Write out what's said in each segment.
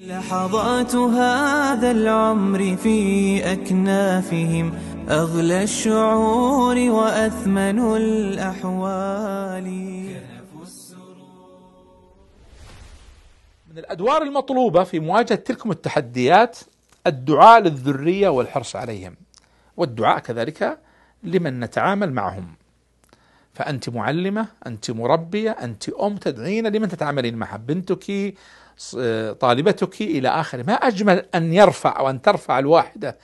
لحظات هذا العمر في أكنافهم أغلى الشعور وأثمن الأحوال من الأدوار المطلوبة في مواجهة تلكم التحديات الدعاء للذرية والحرص عليهم والدعاء كذلك لمن نتعامل معهم فأنت معلمة أنت مربية أنت أم تدعين لمن تتعاملين معها بنتك طالبتك إلى آخره ما أجمل أن يرفع أو أن ترفع الواحدة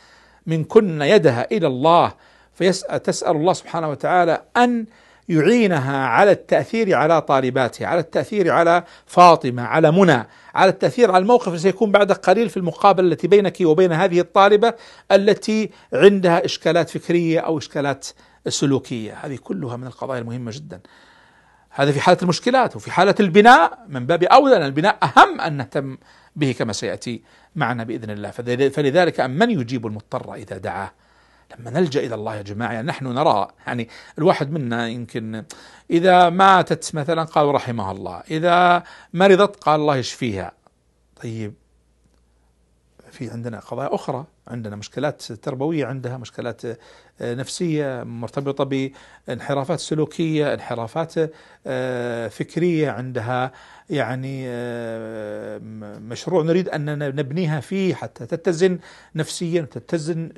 من كن يدها إلى الله فيسأل تسأل الله سبحانه وتعالى أن يعينها على التأثير على طالباتها على التأثير على فاطمة على منى على التأثير على الموقف سيكون بعد قليل في المقابلة التي بينك وبين هذه الطالبة التي عندها إشكالات فكرية أو إشكالات سلوكية هذه كلها من القضايا المهمة جدا هذا في حالة المشكلات وفي حالة البناء من باب أولى أن البناء أهم أن نهتم به كما سيأتي معنا بإذن الله فلذلك من يجيب المضطر إذا دعاه لما نلجا الى الله يا جماعه يعني نحن نرى يعني الواحد منا يمكن اذا ماتت مثلا قالوا رحمها الله، اذا مرضت قال الله يشفيها. طيب في عندنا قضايا أخرى عندنا مشكلات تربوية عندها مشكلات آه، نفسية مرتبطة بانحرافات سلوكية انحرافات آه، فكرية عندها يعني آه، مشروع نريد أن نبنيها فيه حتى تتزن نفسيا وتتزن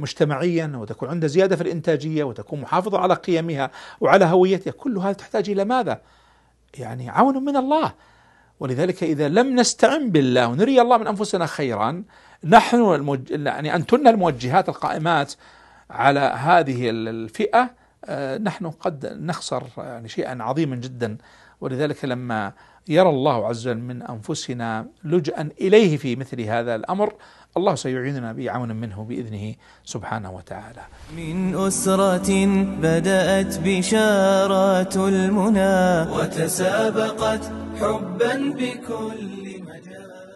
مجتمعيا وتكون عندها زيادة في الإنتاجية وتكون محافظة على قيمها وعلى هويتها كل هذا تحتاج إلى ماذا؟ يعني عون من الله ولذلك إذا لم نستعن بالله ونري الله من أنفسنا خيرا نحن المج... يعني أنتن الموجهات القائمات على هذه الفئة آه، نحن قد نخسر يعني شيئا عظيما جدا ولذلك لما يرى الله عز وجل من انفسنا لجأ اليه في مثل هذا الامر الله سيعيننا بعون منه باذنه سبحانه وتعالى. من اسرة بدأت بشارات المنى وتسابقت حبا بكل مجال